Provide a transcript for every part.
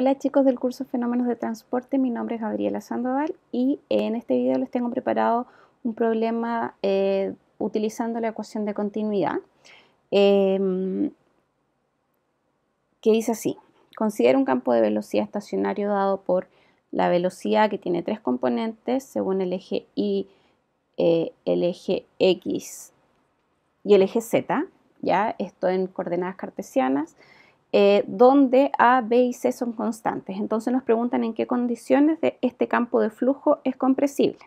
Hola chicos del curso Fenómenos de Transporte, mi nombre es Gabriela Sandoval y eh, en este video les tengo preparado un problema eh, utilizando la ecuación de continuidad em, que dice así, considera un campo de velocidad estacionario dado por la velocidad que tiene tres componentes según el eje Y, eh, el eje X y el eje Z, ya esto en coordenadas cartesianas, eh, donde A, B y C son constantes. Entonces nos preguntan en qué condiciones de este campo de flujo es compresible.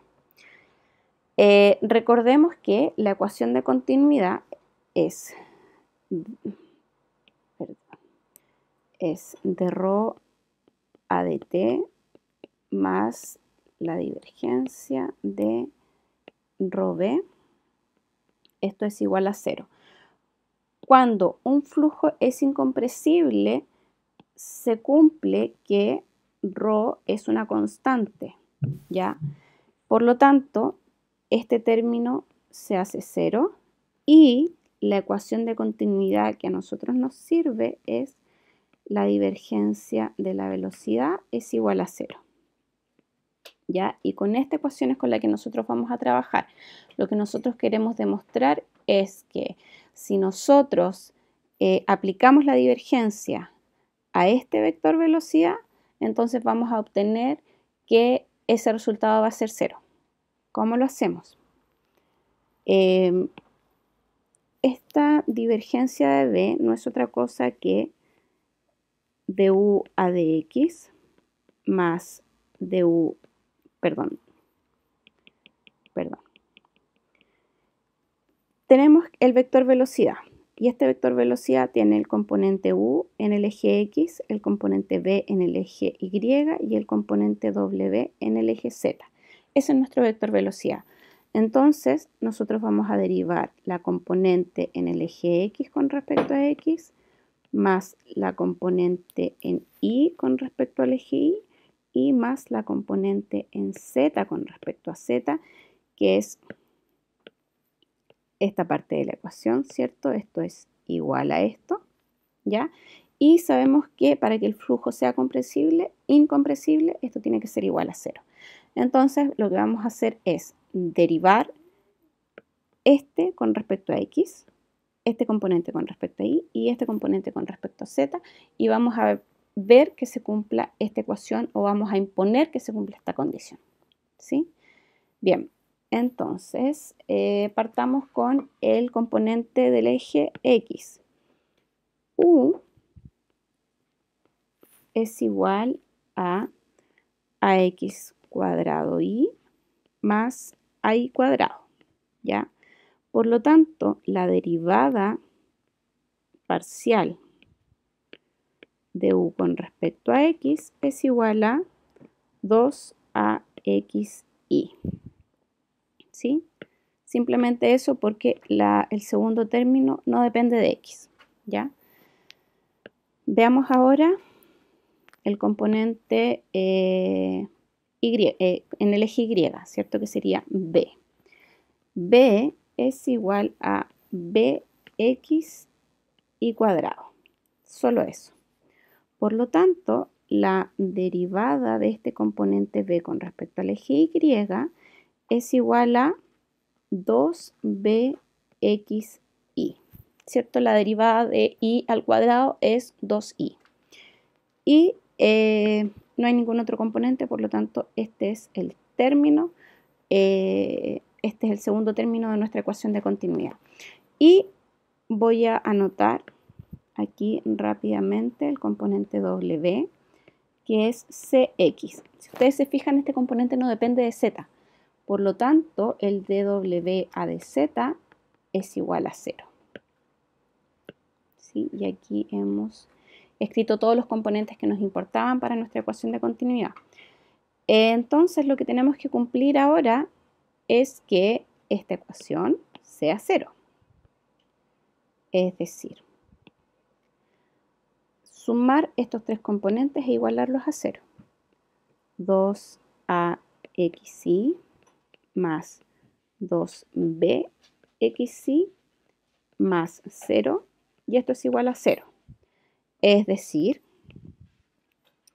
Eh, recordemos que la ecuación de continuidad es, es de rho a más la divergencia de rho b. Esto es igual a cero. Cuando un flujo es incompresible, se cumple que ρ es una constante, ¿ya? Por lo tanto, este término se hace cero y la ecuación de continuidad que a nosotros nos sirve es la divergencia de la velocidad es igual a cero. ¿Ya? Y con esta ecuación es con la que nosotros vamos a trabajar. Lo que nosotros queremos demostrar es que si nosotros eh, aplicamos la divergencia a este vector velocidad, entonces vamos a obtener que ese resultado va a ser cero. ¿Cómo lo hacemos? Em, esta divergencia de B no es otra cosa que du a dx más du, perdón, Tenemos el vector velocidad y este vector velocidad tiene el componente u en el eje x, el componente b en el eje y y el componente w en el eje z. Ese es nuestro vector velocidad. Entonces nosotros vamos a derivar la componente en el eje x con respecto a x más la componente en y con respecto al eje y y más la componente en z con respecto a z que es esta parte de la ecuación, ¿cierto? Esto es igual a esto, ¿ya? Y sabemos que para que el flujo sea comprensible, incompresible, esto tiene que ser igual a cero. Entonces, lo que vamos a hacer es derivar este con respecto a x, este componente con respecto a y y este componente con respecto a z y vamos a ver que se cumpla esta ecuación o vamos a imponer que se cumpla esta condición. ¿Sí? Bien, entonces, eh, partamos con el componente del eje X. U es igual a ax cuadrado y más y cuadrado, ¿ya? Por lo tanto, la derivada parcial de u con respecto a x es igual a 2axi. Simplemente eso porque el segundo término no depende de x, ¿ya? Veamos ahora el componente eh, eh, en el eje Y, ¿cierto? Que sería B. B es igual a BX y cuadrado. Solo eso. Por lo tanto, la derivada de este componente B con respecto al eje Y es igual a 2bxi, ¿cierto? La derivada de i al cuadrado es 2i. Y eh, no hay ningún otro componente, por lo tanto, este es el término. Eh, este es el segundo término de nuestra ecuación de continuidad. Y voy a anotar aquí rápidamente el componente W, que es CX. Si ustedes se fijan, este componente no depende de Z, por lo tanto, el DWADZ es igual a 0. ¿Sí? Y aquí hemos escrito todos los componentes que nos importaban para nuestra ecuación de continuidad. Entonces, lo que tenemos que cumplir ahora es que esta ecuación sea 0. Es decir, sumar estos tres componentes e igualarlos a 0. 2 a más 2bxy más 0 y esto es igual a 0. Es decir,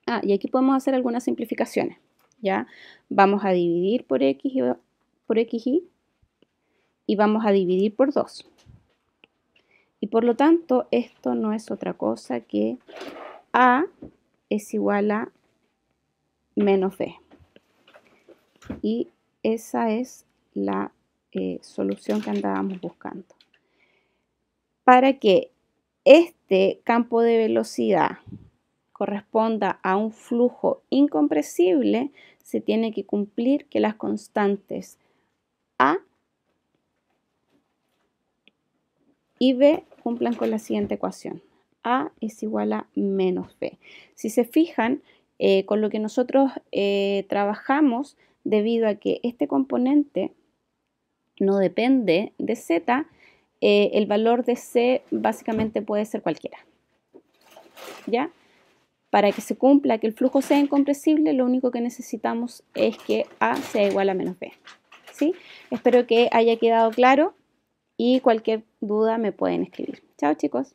ah, y aquí podemos hacer algunas simplificaciones. ¿ya? Vamos a dividir por x y por xy y vamos a dividir por 2. Y por lo tanto, esto no es otra cosa que a es igual a menos b. Y esa es la eh, solución que andábamos buscando. Para que este campo de velocidad corresponda a un flujo incompresible, se tiene que cumplir que las constantes A y B cumplan con la siguiente ecuación. A es igual a menos B. Si se fijan, eh, con lo que nosotros eh, trabajamos debido a que este componente no depende de z, eh, el valor de c básicamente puede ser cualquiera. ¿Ya? Para que se cumpla que el flujo sea incompresible, lo único que necesitamos es que a sea igual a menos b. ¿sí? Espero que haya quedado claro y cualquier duda me pueden escribir. Chao chicos.